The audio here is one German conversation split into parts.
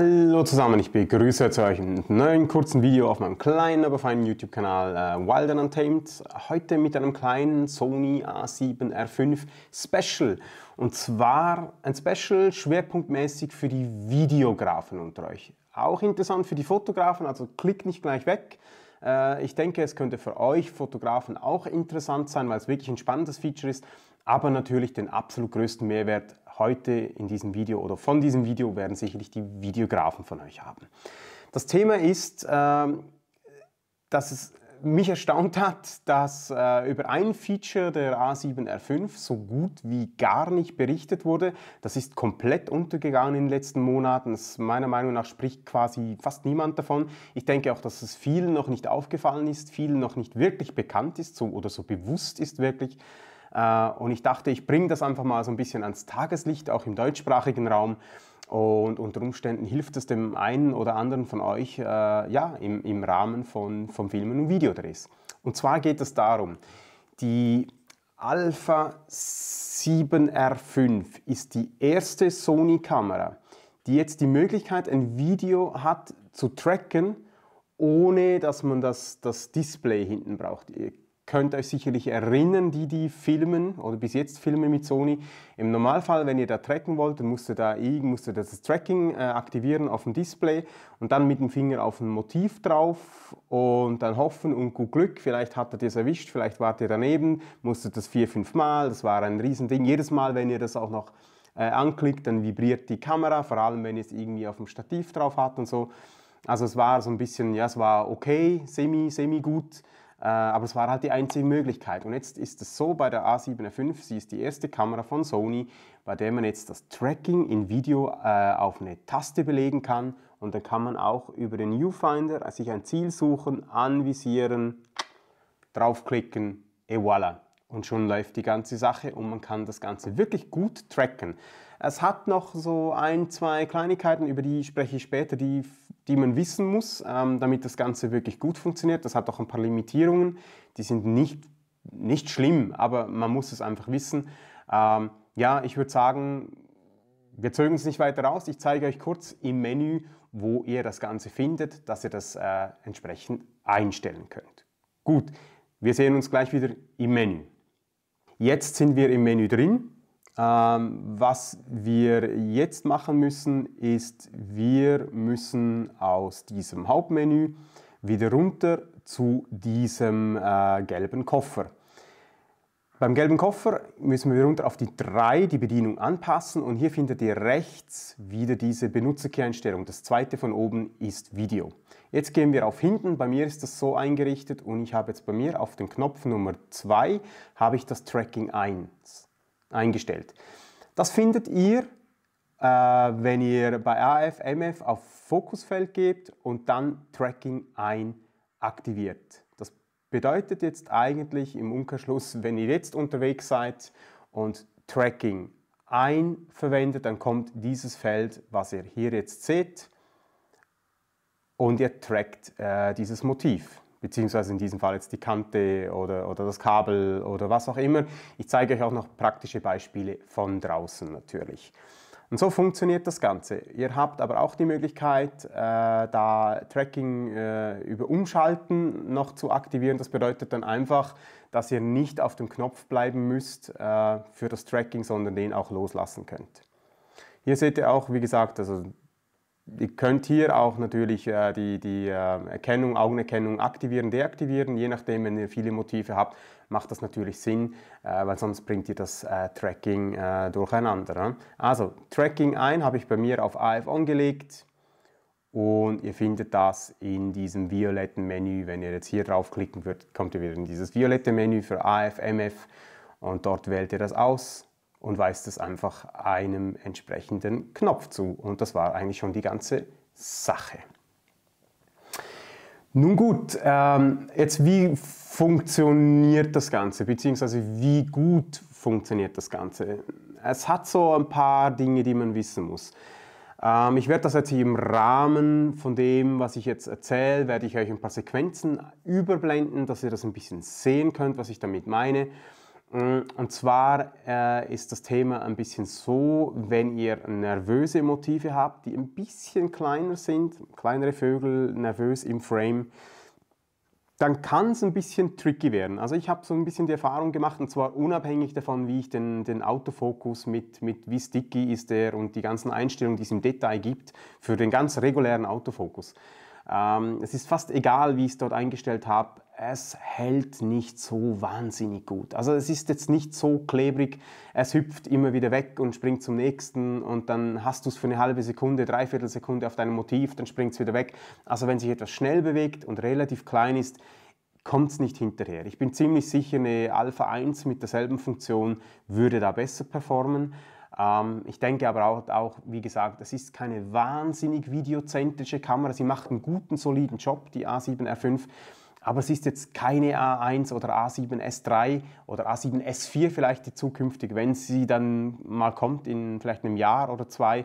Hallo zusammen, ich begrüße zu euch in einem neuen kurzen Video auf meinem kleinen, aber feinen YouTube-Kanal äh, Wild and Untamed. Heute mit einem kleinen Sony A7R5 Special. Und zwar ein Special schwerpunktmäßig für die Videografen unter euch. Auch interessant für die Fotografen, also klickt nicht gleich weg. Äh, ich denke, es könnte für euch Fotografen auch interessant sein, weil es wirklich ein spannendes Feature ist aber natürlich den absolut größten Mehrwert heute in diesem Video oder von diesem Video werden sicherlich die Videografen von euch haben. Das Thema ist, ähm, dass es mich erstaunt hat, dass äh, über ein Feature der A7R5 so gut wie gar nicht berichtet wurde. Das ist komplett untergegangen in den letzten Monaten. Das, meiner Meinung nach spricht quasi fast niemand davon. Ich denke auch, dass es vielen noch nicht aufgefallen ist, vielen noch nicht wirklich bekannt ist so, oder so bewusst ist wirklich. Äh, und ich dachte, ich bringe das einfach mal so ein bisschen ans Tageslicht, auch im deutschsprachigen Raum. Und unter Umständen hilft es dem einen oder anderen von euch äh, ja, im, im Rahmen von, von Filmen und Videodrehs. Und zwar geht es darum, die Alpha 7R5 ist die erste Sony-Kamera, die jetzt die Möglichkeit, ein Video hat zu tracken, ohne dass man das, das Display hinten braucht. Ihr könnt euch sicherlich erinnern, die, die filmen oder bis jetzt filmen mit Sony. Im Normalfall, wenn ihr da tracken wollt, dann musst ihr da musst ihr das Tracking äh, aktivieren auf dem Display und dann mit dem Finger auf ein Motiv drauf und dann hoffen und gut Glück, vielleicht hat ihr das erwischt, vielleicht wart ihr daneben, musstet das vier, fünf Mal, das war ein Riesending. Jedes Mal, wenn ihr das auch noch äh, anklickt, dann vibriert die Kamera, vor allem wenn ihr es irgendwie auf dem Stativ drauf habt und so. Also es war so ein bisschen, ja, es war okay, semi, semi gut, äh, aber es war halt die einzige Möglichkeit. Und jetzt ist es so bei der A7R5, sie ist die erste Kamera von Sony, bei der man jetzt das Tracking in Video äh, auf eine Taste belegen kann und dann kann man auch über den Viewfinder sich ein Ziel suchen, anvisieren, draufklicken, et voilà. Und schon läuft die ganze Sache und man kann das Ganze wirklich gut tracken. Es hat noch so ein, zwei Kleinigkeiten, über die spreche ich später, die die man wissen muss, ähm, damit das Ganze wirklich gut funktioniert. Das hat auch ein paar Limitierungen, die sind nicht, nicht schlimm, aber man muss es einfach wissen. Ähm, ja, ich würde sagen, wir zögern es nicht weiter aus. Ich zeige euch kurz im Menü, wo ihr das Ganze findet, dass ihr das äh, entsprechend einstellen könnt. Gut, wir sehen uns gleich wieder im Menü. Jetzt sind wir im Menü drin. Ähm, was wir jetzt machen müssen, ist, wir müssen aus diesem Hauptmenü wieder runter zu diesem äh, gelben Koffer. Beim gelben Koffer müssen wir runter auf die 3 die Bedienung anpassen und hier findet ihr rechts wieder diese benutzerkey Das zweite von oben ist Video. Jetzt gehen wir auf hinten, bei mir ist das so eingerichtet und ich habe jetzt bei mir auf den Knopf Nummer 2 habe ich das Tracking 1 eingestellt. Das findet ihr, äh, wenn ihr bei AF, MF auf Fokusfeld gebt und dann Tracking ein aktiviert. Das bedeutet jetzt eigentlich im Umkehrschluss, wenn ihr jetzt unterwegs seid und Tracking ein verwendet, dann kommt dieses Feld, was ihr hier jetzt seht, und ihr trackt äh, dieses Motiv beziehungsweise in diesem Fall jetzt die Kante oder, oder das Kabel oder was auch immer. Ich zeige euch auch noch praktische Beispiele von draußen natürlich. Und so funktioniert das Ganze. Ihr habt aber auch die Möglichkeit, äh, da Tracking äh, über Umschalten noch zu aktivieren. Das bedeutet dann einfach, dass ihr nicht auf dem Knopf bleiben müsst äh, für das Tracking, sondern den auch loslassen könnt. Hier seht ihr auch, wie gesagt, also Ihr könnt hier auch natürlich äh, die, die äh, Erkennung, Augenerkennung aktivieren, deaktivieren. Je nachdem, wenn ihr viele Motive habt, macht das natürlich Sinn, äh, weil sonst bringt ihr das äh, Tracking äh, durcheinander. Ne? Also, Tracking ein habe ich bei mir auf AF angelegt und ihr findet das in diesem violetten Menü. Wenn ihr jetzt hier draufklicken würdet, kommt ihr wieder in dieses violette Menü für AF, MF und dort wählt ihr das aus und weist es einfach einem entsprechenden Knopf zu. Und das war eigentlich schon die ganze Sache. Nun gut, ähm, jetzt wie funktioniert das Ganze, beziehungsweise wie gut funktioniert das Ganze? Es hat so ein paar Dinge, die man wissen muss. Ähm, ich werde das jetzt hier im Rahmen von dem, was ich jetzt erzähle, werde ich euch ein paar Sequenzen überblenden, dass ihr das ein bisschen sehen könnt, was ich damit meine. Mm, und zwar äh, ist das Thema ein bisschen so, wenn ihr nervöse Motive habt, die ein bisschen kleiner sind, kleinere Vögel, nervös im Frame, dann kann es ein bisschen tricky werden. Also ich habe so ein bisschen die Erfahrung gemacht, und zwar unabhängig davon, wie ich den, den Autofokus mit, mit wie sticky ist der und die ganzen Einstellungen, die es im Detail gibt, für den ganz regulären Autofokus. Ähm, es ist fast egal, wie ich es dort eingestellt habe. Es hält nicht so wahnsinnig gut. Also es ist jetzt nicht so klebrig. Es hüpft immer wieder weg und springt zum nächsten und dann hast du es für eine halbe Sekunde, dreiviertel Sekunde auf deinem Motiv, dann springt es wieder weg. Also wenn sich etwas schnell bewegt und relativ klein ist, kommt es nicht hinterher. Ich bin ziemlich sicher, eine Alpha 1 mit derselben Funktion würde da besser performen. Ähm, ich denke aber auch, auch, wie gesagt, es ist keine wahnsinnig videozentrische Kamera. Sie macht einen guten, soliden Job, die A7R5. Aber es ist jetzt keine A1 oder A7S3 oder A7S4 vielleicht die zukünftige, wenn sie dann mal kommt in vielleicht einem Jahr oder zwei.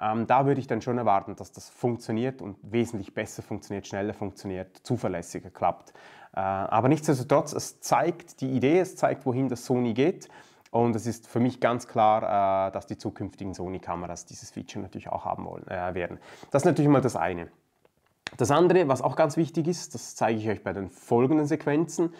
Ähm, da würde ich dann schon erwarten, dass das funktioniert und wesentlich besser funktioniert, schneller funktioniert, zuverlässiger klappt. Äh, aber nichtsdestotrotz, es zeigt die Idee, es zeigt, wohin das Sony geht. Und es ist für mich ganz klar, äh, dass die zukünftigen Sony-Kameras dieses Feature natürlich auch haben wollen, äh, werden. Das ist natürlich mal das eine. Das andere, was auch ganz wichtig ist, das zeige ich euch bei den folgenden Sequenzen,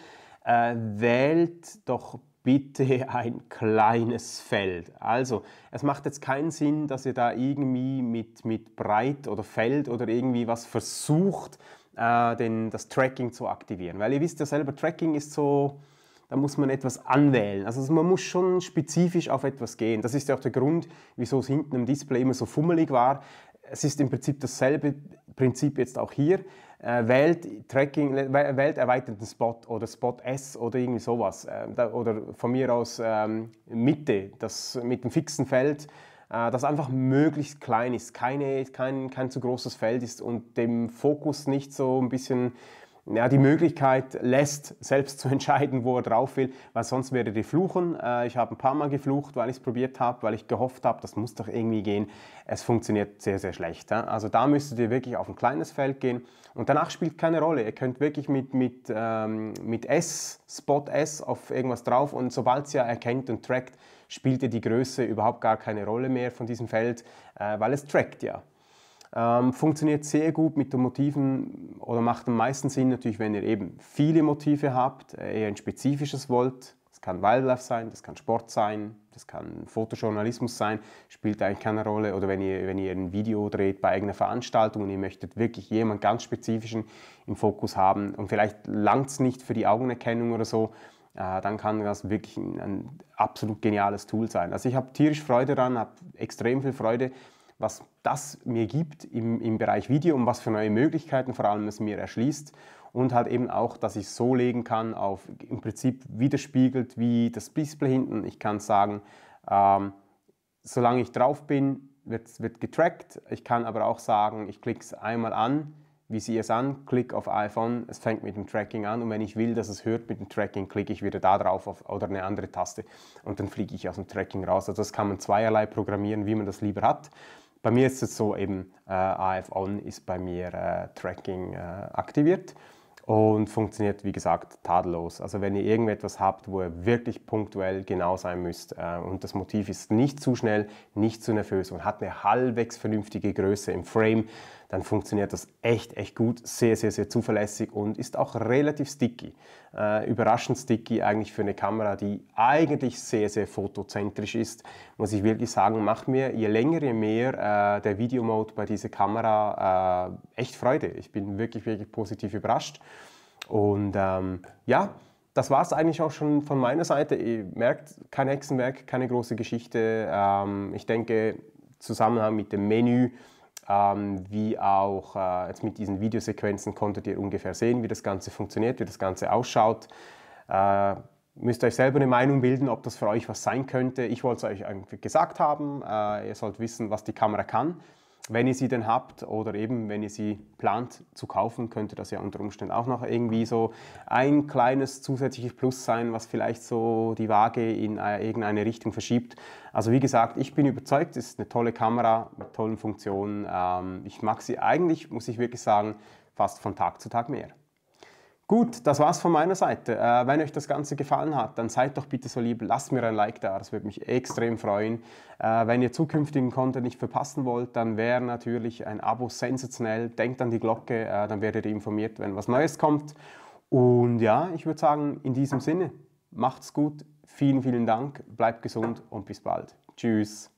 äh, wählt doch bitte ein kleines Feld. Also, es macht jetzt keinen Sinn, dass ihr da irgendwie mit, mit Breit oder Feld oder irgendwie was versucht, äh, den, das Tracking zu aktivieren. Weil ihr wisst ja selber, Tracking ist so, da muss man etwas anwählen. Also man muss schon spezifisch auf etwas gehen. Das ist ja auch der Grund, wieso es hinten im Display immer so fummelig war. Es ist im Prinzip dasselbe Prinzip jetzt auch hier. Äh, wählt Tracking, äh, wählt erweiterten Spot oder Spot S oder irgendwie sowas. Äh, da, oder von mir aus ähm, Mitte, das mit dem fixen Feld, äh, das einfach möglichst klein ist, keine, kein, kein zu großes Feld ist und dem Fokus nicht so ein bisschen ja, die Möglichkeit lässt, selbst zu entscheiden, wo er drauf will, weil sonst wäre die Fluchen. Äh, ich habe ein paar Mal geflucht, weil ich es probiert habe, weil ich gehofft habe, das muss doch irgendwie gehen. Es funktioniert sehr, sehr schlecht. Also da müsstet ihr wirklich auf ein kleines Feld gehen und danach spielt keine Rolle. Ihr könnt wirklich mit, mit, ähm, mit S, Spot S auf irgendwas drauf und sobald es ja erkennt und trackt, spielt ihr die Größe überhaupt gar keine Rolle mehr von diesem Feld, äh, weil es trackt ja. Ähm, funktioniert sehr gut mit den Motiven oder macht am meisten Sinn natürlich, wenn ihr eben viele Motive habt, äh, eher ein spezifisches wollt. Das kann Wildlife sein, das kann Sport sein, das kann Fotojournalismus sein, spielt eigentlich keine Rolle. Oder wenn ihr, wenn ihr ein Video dreht bei eigener Veranstaltung und ihr möchtet wirklich jemanden ganz spezifischen im Fokus haben und vielleicht langt es nicht für die Augenerkennung oder so, äh, dann kann das wirklich ein, ein absolut geniales Tool sein. Also ich habe tierisch Freude daran, habe extrem viel Freude was das mir gibt im, im Bereich Video und was für neue Möglichkeiten vor allem es mir erschließt. Und halt eben auch, dass ich so legen kann, auf im Prinzip widerspiegelt wie das Display hinten. Ich kann sagen, ähm, solange ich drauf bin, wird, wird getrackt. Ich kann aber auch sagen, ich klicke es einmal an, wie sie es an, klick auf iPhone, es fängt mit dem Tracking an und wenn ich will, dass es hört mit dem Tracking, klicke ich wieder da drauf auf, oder eine andere Taste und dann fliege ich aus dem Tracking raus. Also das kann man zweierlei programmieren, wie man das lieber hat. Bei mir ist es so eben, äh, AF-On ist bei mir äh, Tracking äh, aktiviert und funktioniert, wie gesagt, tadellos. Also wenn ihr irgendetwas habt, wo ihr wirklich punktuell genau sein müsst äh, und das Motiv ist nicht zu schnell, nicht zu nervös und hat eine halbwegs vernünftige Größe im Frame, dann funktioniert das echt, echt gut, sehr, sehr, sehr zuverlässig und ist auch relativ sticky. Äh, überraschend sticky eigentlich für eine Kamera, die eigentlich sehr, sehr fotozentrisch ist. Muss ich wirklich sagen, macht mir je länger, je mehr äh, der Videomode bei dieser Kamera äh, echt Freude. Ich bin wirklich, wirklich positiv überrascht. Und ähm, ja, das war es eigentlich auch schon von meiner Seite. Ihr merkt, kein Hexenwerk, keine große Geschichte. Ähm, ich denge, Zusammenhang mit dem Menü, ähm, wie auch äh, jetzt mit diesen Videosequenzen konntet ihr ungefähr sehen, wie das Ganze funktioniert, wie das Ganze ausschaut. Äh, müsst euch selber eine Meinung bilden, ob das für euch was sein könnte. Ich wollte es euch gesagt haben. Äh, ihr sollt wissen, was die Kamera kann wenn ihr sie denn habt oder eben wenn ihr sie plant zu kaufen, könnte das ja unter Umständen auch noch irgendwie so ein kleines zusätzliches Plus sein, was vielleicht so die Waage in irgendeine Richtung verschiebt. Also wie gesagt, ich bin überzeugt, es ist eine tolle Kamera mit tollen Funktionen. Ähm, ich mag sie eigentlich, muss ich wirklich sagen, fast von Tag zu Tag mehr. Gut, das war's von meiner Seite. Äh, wenn euch das Ganze gefallen hat, dann seid doch bitte so lieb, lasst mir ein Like da, das würde mich extrem freuen. Äh, wenn ihr zukünftigen Content nicht verpassen wollt, dann wäre natürlich ein Abo sensationell. Denkt an die Glocke, äh, dann werdet ihr informiert, wenn was Neues kommt. Und ja, ich würde sagen, in diesem Sinne, macht's gut, vielen, vielen Dank, bleibt gesund und bis bald. Tschüss.